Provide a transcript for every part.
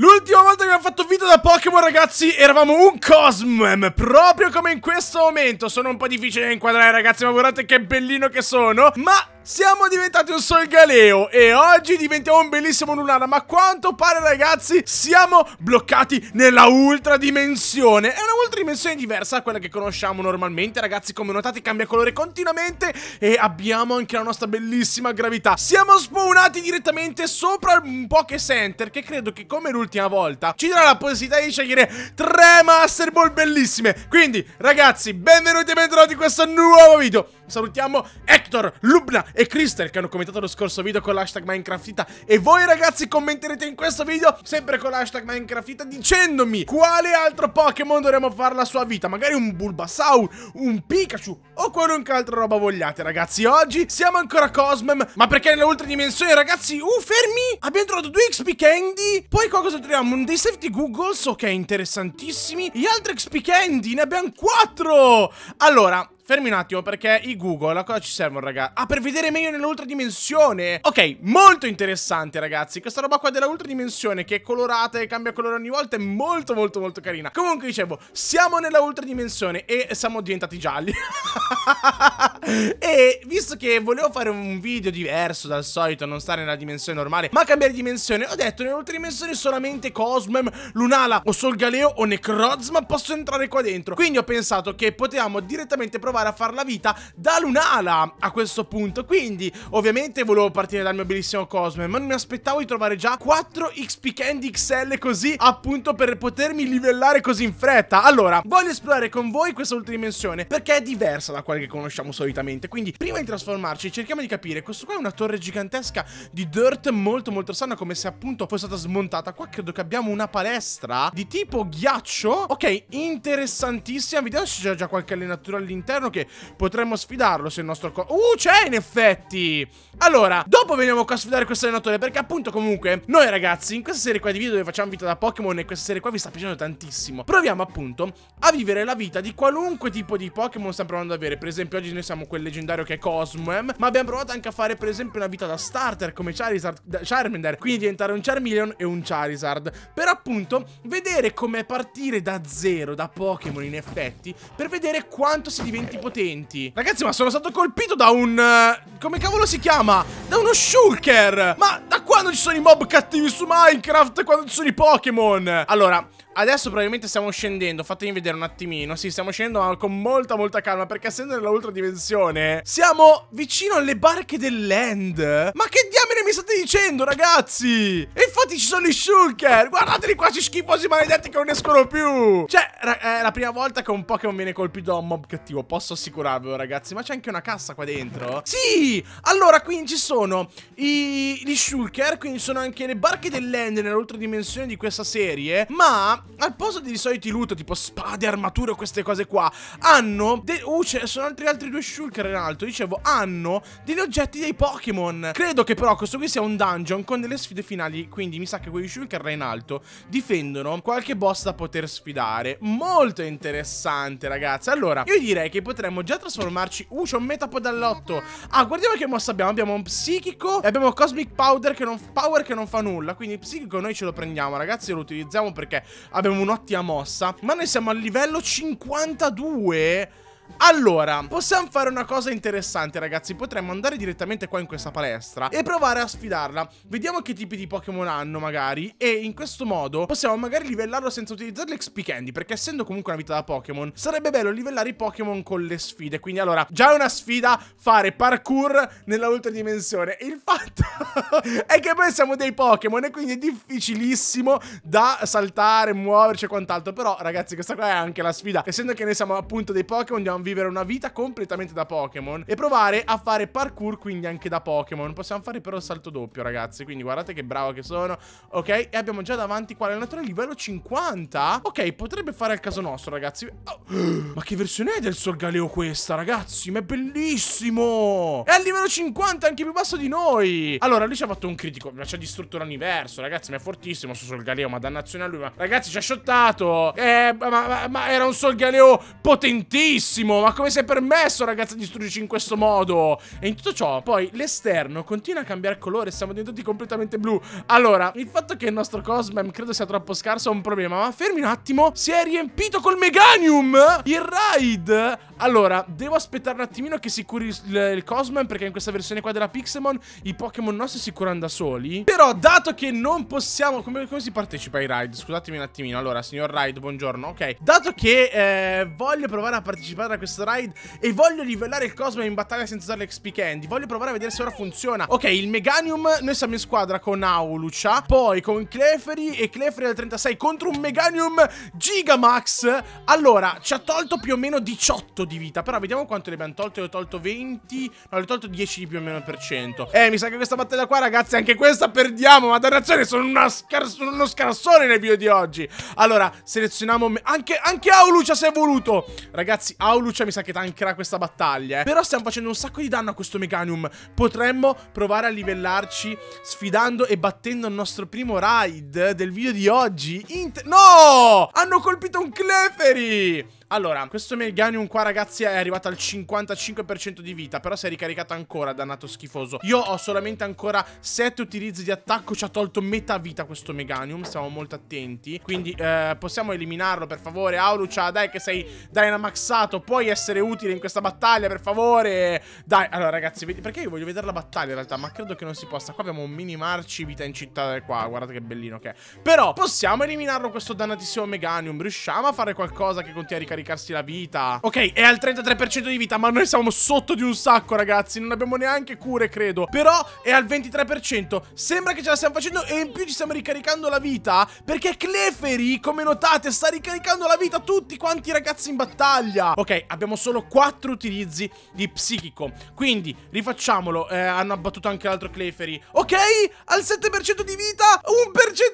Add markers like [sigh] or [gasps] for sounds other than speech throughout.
L'ultima volta che abbiamo fatto video da Pokémon ragazzi eravamo un Cosmem Proprio come in questo momento Sono un po' difficile da inquadrare ragazzi ma guardate che bellino che sono Ma siamo diventati un sol galeo e oggi diventiamo un bellissimo nullana Ma a quanto pare ragazzi siamo bloccati nella ultra dimensione È una ultra dimensione diversa da quella che conosciamo normalmente Ragazzi come notate cambia colore continuamente E abbiamo anche la nostra bellissima gravità Siamo spawnati direttamente sopra un Poké Center Che credo che come l'ultima volta ci darà la possibilità di scegliere tre Master Ball bellissime Quindi ragazzi benvenuti e bentornati in questo nuovo video Salutiamo Hector, Lubna e Crystal che hanno commentato lo scorso video con l'hashtag Minecraftita e voi ragazzi commenterete in questo video sempre con l'hashtag Minecraftita dicendomi quale altro Pokémon dovremmo fare la sua vita, magari un Bulbasaur, un Pikachu o qualunque altra roba vogliate ragazzi. Oggi siamo ancora Cosmem, ma perché nelle ultra dimensioni ragazzi, uh fermi, abbiamo trovato due XP Candy, poi qua cosa troviamo? Dei safety Googles, ok interessantissimi, gli altri XP Candy ne abbiamo quattro! Allora, Fermi un attimo perché i Google a cosa ci servono ragazzi? Ah per vedere meglio nell'ultra dimensione Ok molto interessante ragazzi Questa roba qua dell'ultra dimensione che è colorata e cambia colore ogni volta è molto molto molto carina Comunque dicevo siamo nella ultra dimensione e siamo diventati gialli [laughs] E visto che volevo fare un video diverso dal solito Non stare nella dimensione normale ma cambiare dimensione Ho detto nell'ultra dimensione solamente Cosmem, Lunala o Solgaleo o Necrozma possono entrare qua dentro Quindi ho pensato che potevamo direttamente provare provare a far la vita da Lunala a questo punto. Quindi, ovviamente, volevo partire dal mio bellissimo Cosme, ma non mi aspettavo di trovare già 4 XP Candy XL così, appunto, per potermi livellare così in fretta. Allora, voglio esplorare con voi questa ultima dimensione, perché è diversa da quella che conosciamo solitamente. Quindi, prima di trasformarci, cerchiamo di capire. Questo qua è una torre gigantesca di dirt molto, molto sana come se appunto fosse stata smontata. Qua credo che abbiamo una palestra di tipo ghiaccio. Ok, interessantissima. Vediamo se c'è già qualche allenatura all'interno all'interno che potremmo sfidarlo se il nostro... Uh, c'è in effetti! Allora, dopo veniamo qua a sfidare questo allenatore perché appunto comunque noi ragazzi in questa serie qua di video dove facciamo vita da Pokémon e questa serie qua vi sta piacendo tantissimo. Proviamo appunto a vivere la vita di qualunque tipo di Pokémon stiamo provando ad avere. Per esempio oggi noi siamo quel leggendario che è Cosmoem, ma abbiamo provato anche a fare per esempio una vita da starter come Charizard, Charmander, quindi diventare un Charmeleon e un Charizard. Per appunto vedere come partire da zero, da Pokémon in effetti, per vedere quanto si diventa attaccanti potenti Ragazzi ma sono stato colpito da un... Eh, come cavolo si chiama? Da uno shulker Ma da quando ci sono i mob cattivi su Minecraft? Quando ci sono i Pokémon? Allora Adesso probabilmente stiamo scendendo, fatemi vedere un attimino. Sì, stiamo scendendo ma con molta molta calma perché essendo nella ultra dimensione siamo vicino alle barche del land Ma che diamine mi state dicendo, ragazzi? E infatti ci sono gli shulker. Guardateli qua, ci schifosi maledetti che non escono più. Cioè, è la prima volta che un Pokémon viene colpito da un mob cattivo, posso assicurarvelo, ragazzi. Ma c'è anche una cassa qua dentro? Sì! Allora, quindi ci sono i, gli shulker, quindi sono anche le barche del land nell'ultra dimensione di questa serie, ma al posto dei soliti loot tipo spade, armature, queste cose qua, hanno... uh, ce sono altri, altri due shulker in alto, dicevo, hanno degli oggetti dei Pokémon. Credo che però questo qui sia un dungeon con delle sfide finali, quindi mi sa che quei shulker in alto difendono qualche boss da poter sfidare. Molto interessante, ragazzi. Allora, io direi che potremmo già trasformarci... Uh, c'è un metapod dall'otto. Ah, guardiamo che mossa abbiamo. Abbiamo un psichico e abbiamo Cosmic Powder che non... Power che non fa nulla, quindi il psichico noi ce lo prendiamo, ragazzi, e lo utilizziamo perché abbiamo un'ottima mossa. Ma noi siamo al livello 52 allora, possiamo fare una cosa interessante ragazzi Potremmo andare direttamente qua in questa palestra E provare a sfidarla Vediamo che tipi di Pokémon hanno magari E in questo modo possiamo magari livellarlo senza utilizzare l'XP Candy Perché essendo comunque una vita da Pokémon Sarebbe bello livellare i Pokémon con le sfide Quindi allora, già è una sfida fare parkour nella ultra dimensione Il fatto [laughs] è che noi siamo dei Pokémon E quindi è difficilissimo da saltare, muoverci e quant'altro Però ragazzi questa qua è anche la sfida Essendo che noi siamo appunto dei Pokémon andiamo vivere una vita completamente da Pokémon e provare a fare parkour quindi anche da Pokémon. Possiamo fare però il salto doppio, ragazzi, quindi guardate che bravo che sono. Ok, e abbiamo già davanti qua l'allenatore livello 50. Ok, potrebbe fare al caso nostro, ragazzi. Oh. [gasps] Ma che versione è del Solgaleo questa, ragazzi? Ma è bellissimo! È al livello 50, anche più basso di noi! Allora, lui ci ha fatto un critico, ma ci ha distrutto l'universo, ragazzi, ma è fortissimo su Solgaleo, ma dannazione a lui, ma... Ragazzi, ci ha shottato! Eh, ma, ma, ma era un Solgaleo potentissimo! Timo, ma come si è permesso, ragazzi, di distruggerci in questo modo? E in tutto ciò, poi, l'esterno continua a cambiare colore, siamo diventati completamente blu. Allora, il fatto che il nostro Cosmem credo sia troppo scarso è un problema, ma fermi un attimo, si è riempito col Meganium! Il raid! Allora, devo aspettare un attimino che si curi il, il Cosmem, perché in questa versione qua della Pixemon, i Pokémon nostri si curano da soli. Però, dato che non possiamo... Come, come si partecipa ai raid? Scusatemi un attimino. Allora, signor Raid, buongiorno. Ok, dato che eh, voglio provare a partecipare da questo ride e voglio livellare il Cosmo in battaglia senza usare l'XP Candy. Voglio provare a vedere se ora funziona. Ok, il Meganium, noi siamo in squadra con Aulucia, poi con Cleferi e Cleferi al 36 contro un Meganium Gigamax. Allora, ci ha tolto più o meno 18 di vita, però vediamo quanto le abbiamo tolto. Le ho tolto 20, no, le ho tolto 10 di più o meno per cento. Eh, mi sa che questa battaglia qua, ragazzi, anche questa perdiamo. Ma dannazione, sono, una scar uno scarsone nel video di oggi. Allora, selezioniamo... Anche, anche Aulucia se è voluto. Ragazzi, Aulucia Lucia mi sa che tankerà questa battaglia, eh. Però stiamo facendo un sacco di danno a questo Meganium. Potremmo provare a livellarci sfidando e battendo il nostro primo raid del video di oggi. Int no! Hanno colpito un Cleferi! Allora, questo Melganium qua, ragazzi, è arrivato al 55% di vita, però si è ricaricato ancora, dannato schifoso. Io ho solamente ancora 7 utilizzi di attacco, ci ha tolto metà vita questo Meganium, stiamo molto attenti. Quindi eh, possiamo eliminarlo, per favore. Aulucia, dai che sei Dynamaxato, puoi essere utile in questa battaglia, per favore. Dai, allora ragazzi, perché io voglio vedere la battaglia in realtà, ma credo che non si possa. Qua abbiamo un minimarci vita in città eh, qua, guardate che bellino che è. Però possiamo eliminarlo questo dannatissimo Meganium, riusciamo a fare qualcosa che continua a ricaricare ricaricarsi la vita Ok, è al 33% di vita, ma noi siamo sotto di un sacco, ragazzi Non abbiamo neanche cure, credo Però è al 23% Sembra che ce la stiamo facendo e in più ci stiamo ricaricando la vita Perché Cleferi, come notate, sta ricaricando la vita tutti quanti i ragazzi in battaglia Ok, abbiamo solo 4 utilizzi di psichico Quindi, rifacciamolo eh, Hanno abbattuto anche l'altro Cleferi Ok, al 7% di vita 1%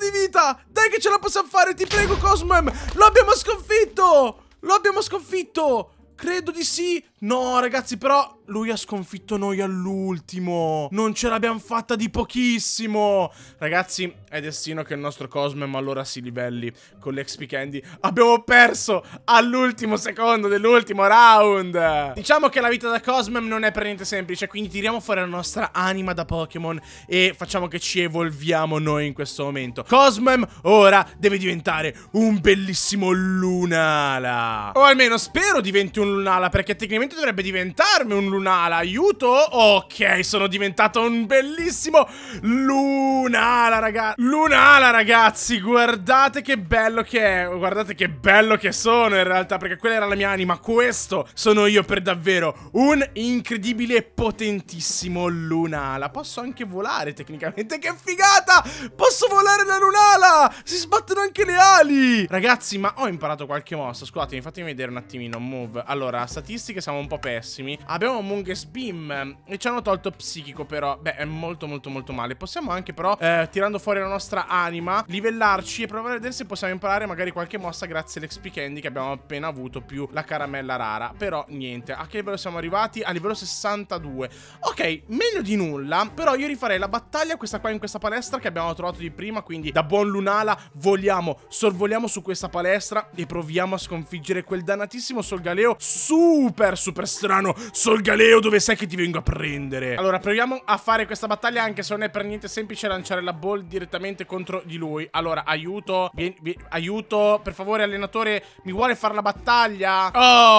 di vita Dai che ce la possiamo fare, ti prego Cosmem Lo abbiamo sconfitto lo abbiamo sconfitto! Credo di sì! No, ragazzi, però lui ha sconfitto noi all'ultimo. Non ce l'abbiamo fatta di pochissimo. Ragazzi, è destino che il nostro Cosmem allora si livelli con l'XP Candy. Abbiamo perso all'ultimo secondo dell'ultimo round. Diciamo che la vita da Cosmem non è per niente semplice, quindi tiriamo fuori la nostra anima da Pokémon e facciamo che ci evolviamo noi in questo momento. Cosmem ora deve diventare un bellissimo Lunala. O almeno spero diventi un Lunala, perché tecnicamente dovrebbe diventarmi un Lunala lunala, aiuto! Ok, sono diventato un bellissimo lunala, raga lunala, ragazzi, guardate che bello che è, guardate che bello che sono in realtà, perché quella era la mia anima, questo sono io per davvero, un incredibile e potentissimo lunala. Posso anche volare tecnicamente, che figata! Posso volare da lunala! Si sbattono anche le ali! Ragazzi, ma ho imparato qualche mossa, scusatemi, fatemi vedere un attimino, move. Allora, statistiche siamo un po' pessimi, abbiamo Humongous Beam E ci hanno tolto Psichico però Beh è molto molto molto male Possiamo anche però eh, Tirando fuori la nostra anima Livellarci e provare a vedere se possiamo imparare Magari qualche mossa grazie all'XP Candy Che abbiamo appena avuto più la caramella rara Però niente A che livello siamo arrivati? A livello 62 Ok meglio di nulla Però io rifarei la battaglia Questa qua in questa palestra Che abbiamo trovato di prima Quindi da buon Lunala voliamo Sorvoliamo su questa palestra E proviamo a sconfiggere quel dannatissimo Solgaleo Super super strano Solgaleo Galeo, dove sei che ti vengo a prendere? Allora, proviamo a fare questa battaglia anche se non è per niente semplice lanciare la ball direttamente contro di lui. Allora, aiuto, vieni, vieni, aiuto, per favore allenatore, mi vuole fare la battaglia?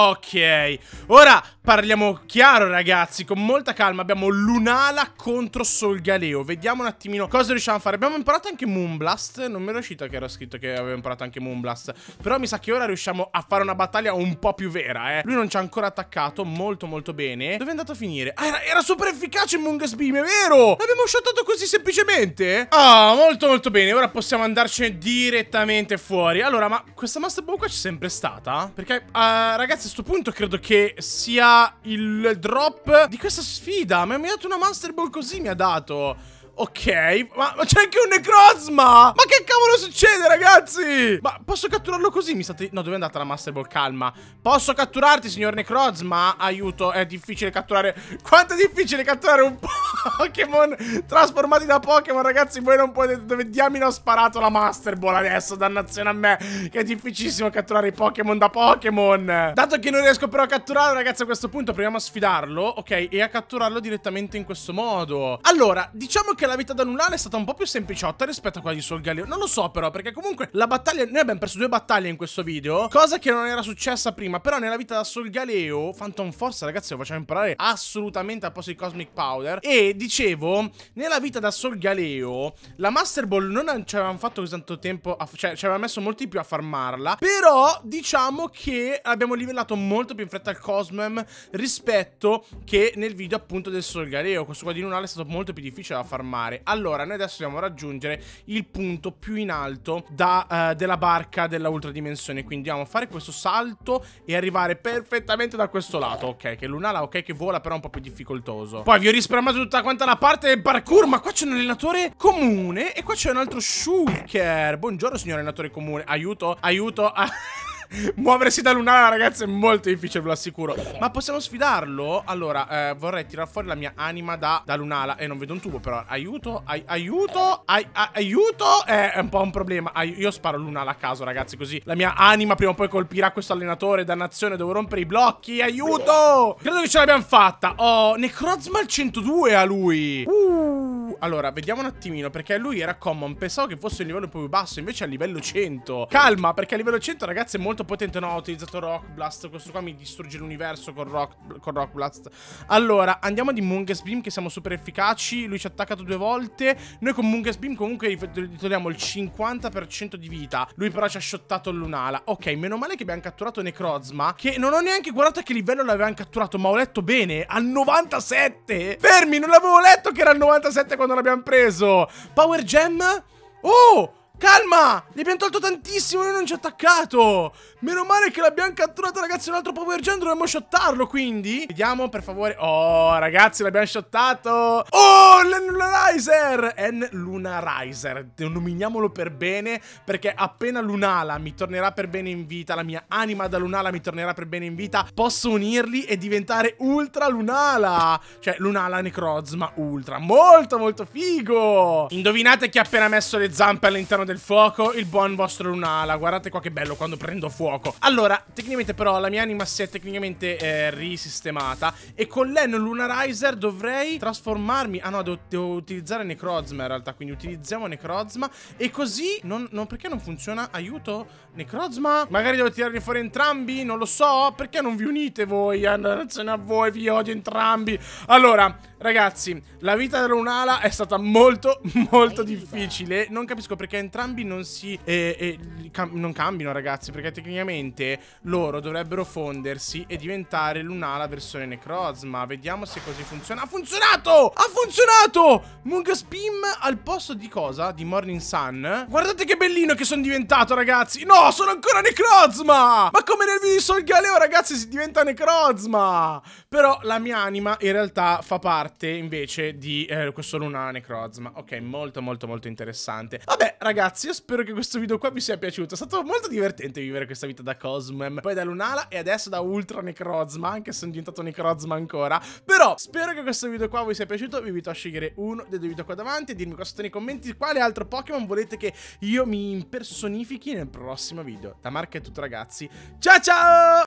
Ok, ora parliamo chiaro ragazzi, con molta calma abbiamo Lunala contro Solgaleo. Vediamo un attimino cosa riusciamo a fare. Abbiamo imparato anche Moonblast, non mi era uscito che era scritto che avevo imparato anche Moonblast, però mi sa che ora riusciamo a fare una battaglia un po' più vera, eh. Lui non ci ha ancora attaccato, molto molto bene bene. Dove è andato a finire? Ah, era, era super efficace il Mungus Beam, è vero! L'abbiamo shottato così semplicemente? Ah, molto molto bene. Ora possiamo andarcene direttamente fuori. Allora, ma questa Master Ball qua c'è sempre stata? Perché, uh, ragazzi, a questo punto credo che sia il drop di questa sfida. Ma mi ha dato una Master Ball così, mi ha dato... Ok, ma, ma c'è anche un necrozma! Ma che cavolo succede, ragazzi? Ma posso catturarlo così? Mi state... No, dove è andata la Master Ball? Calma. Posso catturarti, signor necrozma? Aiuto, è difficile catturare... Quanto è difficile catturare un [laughs] Pokémon trasformati da Pokémon, ragazzi? Voi non potete... Dove diamine ho sparato la Master Ball adesso, dannazione a me, che è difficilissimo catturare i Pokémon da Pokémon. Dato che non riesco però a catturarlo, ragazzi, a questo punto proviamo a sfidarlo, ok? E a catturarlo direttamente in questo modo. Allora, diciamo che la la vita da Nulana è stata un po' più sempliciotta rispetto a quella di Solgaleo. Non lo so però, perché comunque la battaglia... Noi abbiamo perso due battaglie in questo video, cosa che non era successa prima. Però nella vita da Solgaleo, Phantom Force, ragazzi, lo facciamo imparare assolutamente a posto di Cosmic Powder. E dicevo, nella vita da Solgaleo, la Master Ball non ci avevamo fatto così tanto tempo... A... cioè, ci avevamo messo molti più a farmarla. Però, diciamo che abbiamo livellato molto più in fretta al Cosmem rispetto che nel video appunto del Solgaleo. Questo qua di Lunale è stato molto più difficile da farmare mare. Allora, noi adesso dobbiamo raggiungere il punto più in alto da, uh, della barca della ultradimensione. Quindi dobbiamo fare questo salto e arrivare perfettamente da questo lato. Ok, che Lunala, ok, che vola, però è un po' più difficoltoso. Poi vi ho risparmiato tutta quanta la parte del parkour, ma qua c'è un allenatore comune e qua c'è un altro shulker. Buongiorno, signor allenatore comune. Aiuto, aiuto. [laughs] [laughs] Muoversi da lunare, ragazzi, è molto difficile, ve lo assicuro. Ma possiamo sfidarlo? Allora, eh, vorrei tirar fuori la mia anima da, da lunala. E eh, non vedo un tubo, però. Aiuto, ai, aiuto, ai, a, aiuto. Eh, è un po' un problema. Ai, io sparo lunala a caso, ragazzi, così la mia anima prima o poi colpirà questo allenatore. Dannazione, devo rompere i blocchi. Aiuto! Credo che ce l'abbiamo fatta. Oh, Necrozma al 102 a lui. Uh. Uh, allora, vediamo un attimino, perché lui era common, pensavo che fosse un livello più basso, invece è a livello 100. Calma, perché a livello 100, ragazzi, è molto potente. No, ho utilizzato Rock Blast, questo qua mi distrugge l'universo con Rock, con Rock Blast. Allora, andiamo di Mungus Beam, che siamo super efficaci, lui ci ha attaccato due volte. Noi con Mungus Beam comunque gli togliamo il 50% di vita, lui però ci ha shottato l'unala. Ok, meno male che abbiamo catturato Necrozma, che non ho neanche guardato a che livello l'avevamo catturato, ma ho letto bene, al 97! Fermi, non l'avevo letto che era al 97 quando l'abbiamo preso. Power Gem? Oh! Calma! Gli abbiamo tolto tantissimo, lui non ci ha attaccato! Meno male che l'abbiamo catturato, ragazzi, un altro Power Gen, dovremmo shottarlo, quindi... Vediamo, per favore... Oh, ragazzi, l'abbiamo shottato! Oh, l'Enlunarizer! Enlunarizer, denominiamolo per bene, perché appena Lunala mi tornerà per bene in vita, la mia anima da Lunala mi tornerà per bene in vita, posso unirli e diventare Ultra Lunala! Cioè, Lunala Necrozma Ultra. Molto, molto figo! Indovinate chi ha appena messo le zampe all'interno del prende fuoco il buon vostro Lunala. Guardate qua che bello quando prendo fuoco. Allora, tecnicamente però la mia anima si è tecnicamente eh, risistemata e con l'En Lunarizer dovrei trasformarmi. Ah no, devo, devo, utilizzare Necrozma in realtà, quindi utilizziamo Necrozma e così... Non, non, perché non funziona? Aiuto? Necrozma? Magari devo tirarli fuori entrambi? Non lo so. Perché non vi unite voi? Andarsene a voi, vi odio entrambi. Allora, ragazzi, la vita della Lunala è stata molto, [laughs] molto difficile. Non capisco perché entrambi entrambi non si eh, eh, cam- non cambino ragazzi perché tecnicamente loro dovrebbero fondersi e diventare l'una la versione Necrozma vediamo se così funziona ha funzionato ha funzionato Mungus Beam al posto di cosa? di Morning Sun guardate che bellino che sono diventato ragazzi no sono ancora Necrozma ma come nel video di Sol Galeo ragazzi si diventa Necrozma però la mia anima in realtà fa parte invece di eh, questo luna Necrozma ok molto molto molto interessante vabbè ragazzi ragazzi, io spero che questo video qua vi sia piaciuto. È stato molto divertente vivere questa vita da Cosmem, poi da Lunala e adesso da Ultra Necrozma, anche se sono diventato Necrozma ancora. Però spero che questo video qua vi sia piaciuto, vi invito a scegliere uno dei due video qua davanti e dirmi qua sotto nei commenti quale altro Pokémon volete che io mi impersonifichi nel prossimo video. Da Marco è tutto ragazzi, ciao ciao!